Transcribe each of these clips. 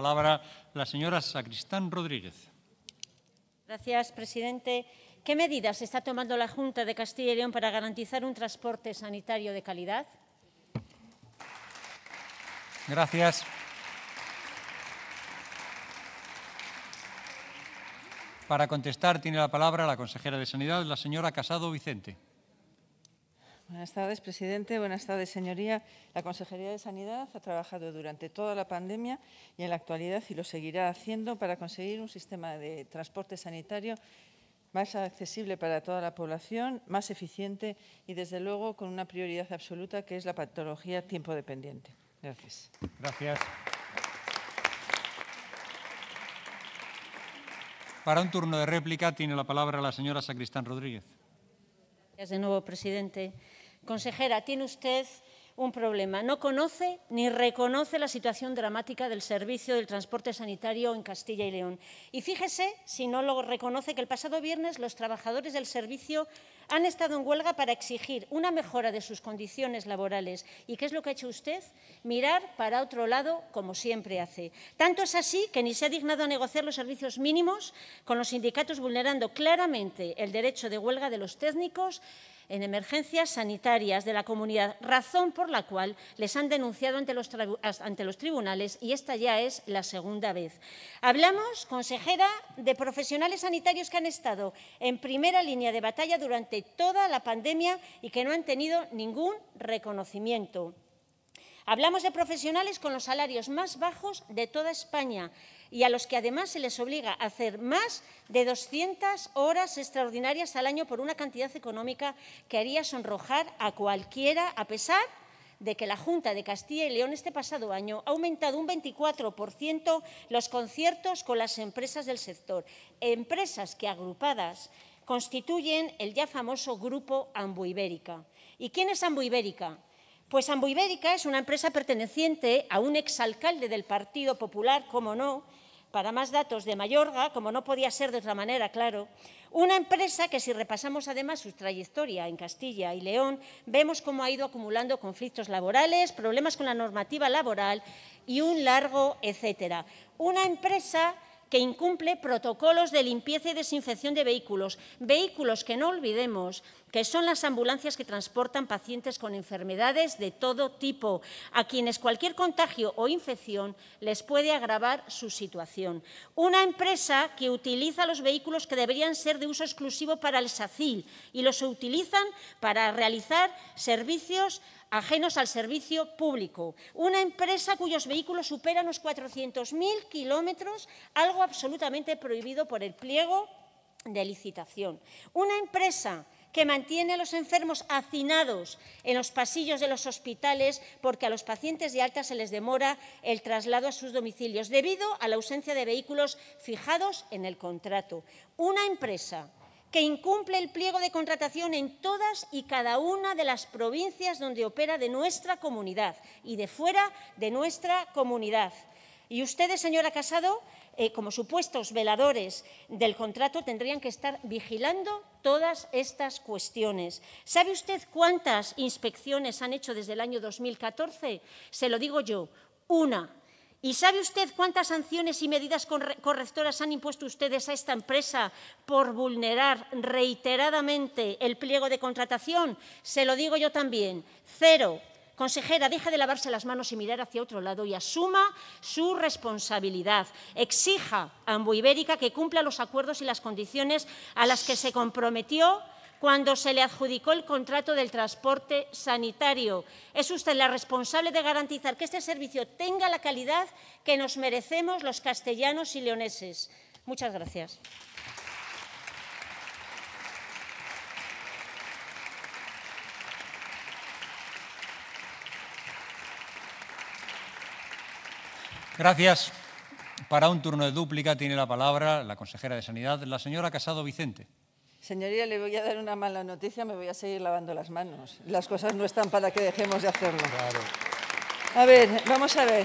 palabra la señora Sacristán Rodríguez. Gracias, presidente. ¿Qué medidas está tomando la Junta de Castilla y León para garantizar un transporte sanitario de calidad? Gracias. Para contestar tiene la palabra la consejera de Sanidad, la señora Casado Vicente. Buenas tardes, presidente. Buenas tardes, señoría. La Consejería de Sanidad ha trabajado durante toda la pandemia y en la actualidad y lo seguirá haciendo para conseguir un sistema de transporte sanitario más accesible para toda la población, más eficiente y, desde luego, con una prioridad absoluta que es la patología tiempo dependiente. Gracias. Gracias. Para un turno de réplica tiene la palabra la señora Sacristán Rodríguez. Gracias de nuevo, presidente. Consejera, tiene usted un problema. No conoce ni reconoce la situación dramática del servicio del transporte sanitario en Castilla y León. Y fíjese, si no lo reconoce, que el pasado viernes los trabajadores del servicio han estado en huelga para exigir una mejora de sus condiciones laborales. ¿Y qué es lo que ha hecho usted? Mirar para otro lado, como siempre hace. Tanto es así que ni se ha dignado a negociar los servicios mínimos con los sindicatos, vulnerando claramente el derecho de huelga de los técnicos en emergencias sanitarias de la comunidad, razón por la cual les han denunciado ante los, tribunales y esta ya es la segunda vez. Hablamos, consejera, de profesionales sanitarios que han estado en primera línea de batalla durante toda la pandemia y que no han tenido ningún reconocimiento. Hablamos de profesionales con los salarios más bajos de toda España y a los que además se les obliga a hacer más de 200 horas extraordinarias al año por una cantidad económica que haría sonrojar a cualquiera, a pesar de que la Junta de Castilla y León este pasado año ha aumentado un 24% los conciertos con las empresas del sector, empresas que agrupadas constituyen el ya famoso Grupo Ambuibérica. ¿Y quién es Ambuibérica? Pues Ambuibérica es una empresa perteneciente a un exalcalde del Partido Popular, como no, para más datos de Mayorga, como no podía ser de otra manera, claro, una empresa que si repasamos además su trayectoria en Castilla y León, vemos cómo ha ido acumulando conflictos laborales, problemas con la normativa laboral y un largo etcétera. Una empresa que incumple protocolos de limpieza y desinfección de vehículos, vehículos que no olvidemos que son las ambulancias que transportan pacientes con enfermedades de todo tipo, a quienes cualquier contagio o infección les puede agravar su situación. Una empresa que utiliza los vehículos que deberían ser de uso exclusivo para el SACIL y los utilizan para realizar servicios ajenos al servicio público. Una empresa cuyos vehículos superan los 400.000 kilómetros, algo absolutamente prohibido por el pliego de licitación. Una empresa que mantiene a los enfermos hacinados en los pasillos de los hospitales porque a los pacientes de alta se les demora el traslado a sus domicilios debido a la ausencia de vehículos fijados en el contrato. Una empresa que incumple el pliego de contratación en todas y cada una de las provincias donde opera de nuestra comunidad y de fuera de nuestra comunidad. Y ustedes, señora Casado, eh, como supuestos veladores del contrato, tendrían que estar vigilando todas estas cuestiones. ¿Sabe usted cuántas inspecciones han hecho desde el año 2014? Se lo digo yo, una. ¿Y sabe usted cuántas sanciones y medidas correctoras han impuesto ustedes a esta empresa por vulnerar reiteradamente el pliego de contratación? Se lo digo yo también. Cero. Consejera, deja de lavarse las manos y mirar hacia otro lado y asuma su responsabilidad. Exija a Amboibérica que cumpla los acuerdos y las condiciones a las que se comprometió cuando se le adjudicó el contrato del transporte sanitario. Es usted la responsable de garantizar que este servicio tenga la calidad que nos merecemos los castellanos y leoneses. Muchas gracias. Gracias. Para un turno de dúplica tiene la palabra la consejera de Sanidad, la señora Casado Vicente. Señoría, le voy a dar una mala noticia, me voy a seguir lavando las manos. Las cosas no están para que dejemos de hacerlo. A ver, vamos a ver.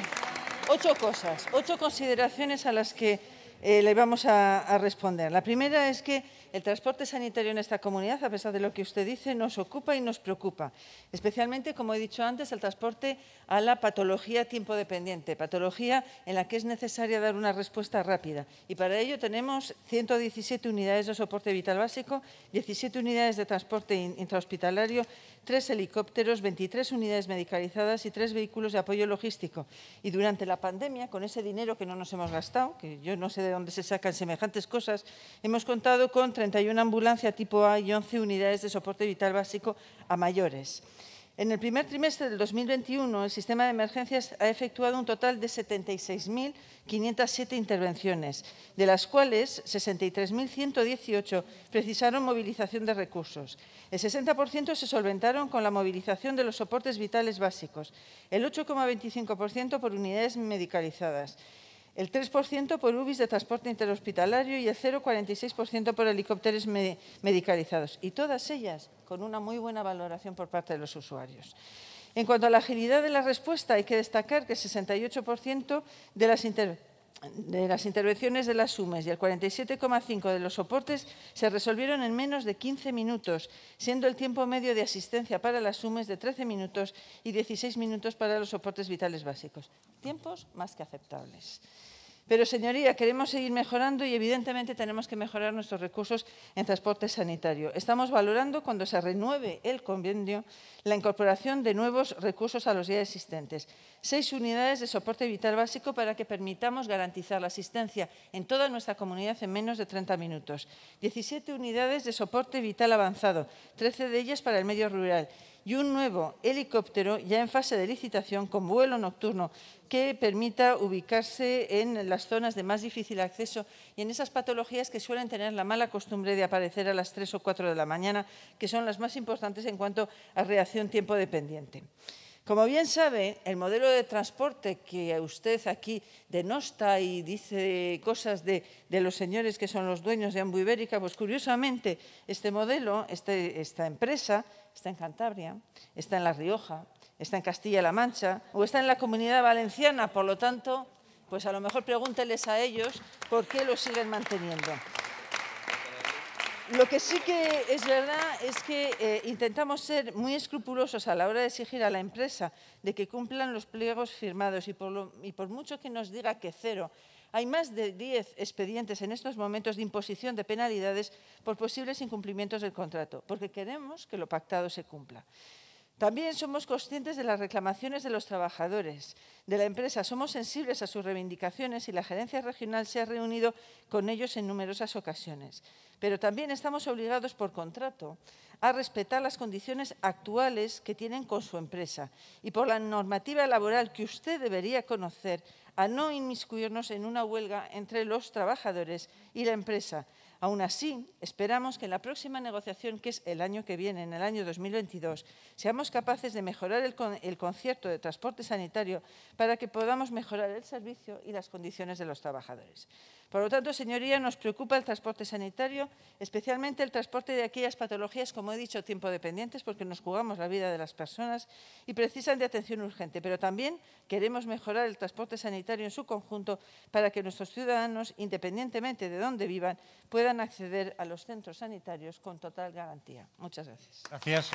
Ocho cosas, ocho consideraciones a las que eh, le vamos a, a, responder. La primera es que el transporte sanitario en esta comunidad, a pesar de lo que usted dice, nos ocupa y nos preocupa. Especialmente, como he dicho antes, el transporte a la patología tiempo dependiente, patología en la que es necesaria dar una respuesta rápida. Y para ello tenemos 117 unidades de soporte vital básico, 17 unidades de transporte intrahospitalario, tres helicópteros, 23 unidades medicalizadas y tres vehículos de apoyo logístico. Y durante la pandemia, con ese dinero que no nos hemos gastado, que yo no sé de dónde se sacan semejantes cosas, hemos contado con 31 ambulancias tipo A y 11 unidades de soporte vital básico a mayores. En el primer trimestre del 2021, el sistema de emergencias ha efectuado un total de 76.507 intervenciones, de las cuales 63.118 precisaron movilización de recursos. El 60% se solventaron con la movilización de los soportes vitales básicos, el 8,25% por unidades medicalizadas, el 3% por UBIs de transporte interhospitalario y el 0,46% por helicópteros medicalizados. Y todas ellas con una muy buena valoración por parte de los usuarios. En cuanto a la agilidad de la respuesta, hay que destacar que el 68% de las intervenciones de las intervenciones de las sumes y el 47,5 de los soportes se resolvieron en menos de 15 minutos, siendo el tiempo medio de asistencia para las sumes de 13 minutos y 16 minutos para los soportes vitales básicos. Tiempos más que aceptables. Pero, señoría, queremos seguir mejorando y, evidentemente, tenemos que mejorar nuestros recursos en transporte sanitario. Estamos valorando, cuando se renueve el convenio, la incorporación de nuevos recursos a los ya existentes. Seis unidades de soporte vital básico para que permitamos garantizar la asistencia en toda nuestra comunidad en menos de 30 minutos. 17 unidades de soporte vital avanzado, 13 de ellas para el medio rural y un nuevo helicóptero ya en fase de licitación con vuelo nocturno que permita ubicarse en las zonas de más difícil acceso y en esas patologías que suelen tener la mala costumbre de aparecer a las 3 o 4 de la mañana, que son las más importantes en cuanto a reacción tiempo dependiente. Como bien sabe, el modelo de transporte que usted aquí denosta y dice cosas de, los señores que son los dueños de Ambu Ibérica, pues curiosamente este modelo, este, esta empresa, está en Cantabria, está en La Rioja, está en Castilla-La Mancha o está en la Comunidad Valenciana. Por lo tanto, pues a lo mejor pregúnteles a ellos por qué lo siguen manteniendo. Lo que sí que es verdad es que eh, intentamos ser muy escrupulosos a la hora de exigir a la empresa de que cumplan los pliegos firmados y por, y por mucho que nos diga que cero. Hay más de 10 expedientes en estos momentos de imposición de penalidades por posibles incumplimientos del contrato, porque queremos que lo pactado se cumpla. También somos conscientes de las reclamaciones de los trabajadores de la empresa, somos sensibles a sus reivindicaciones y la gerencia regional se ha reunido con ellos en numerosas ocasiones. Pero también estamos obligados por contrato a respetar las condiciones actuales que tienen con su empresa y por la normativa laboral que usted debería conocer a no inmiscuirnos en una huelga entre los trabajadores y la empresa. Aún así, esperamos que en la próxima negociación, que es el año que viene, en el año 2022, seamos capaces de mejorar el, el concierto de transporte sanitario para que podamos mejorar el servicio y las condiciones de los trabajadores. Por lo tanto, señoría, nos preocupa el transporte sanitario, especialmente el transporte de aquellas patologías, como he dicho, tiempo dependientes, porque nos jugamos la vida de las personas y precisan de atención urgente. Pero también queremos mejorar el transporte sanitario en su conjunto para que nuestros ciudadanos, independientemente de dónde vivan, puedan acceder a los centros sanitarios con total garantía. Muchas gracias. Gracias.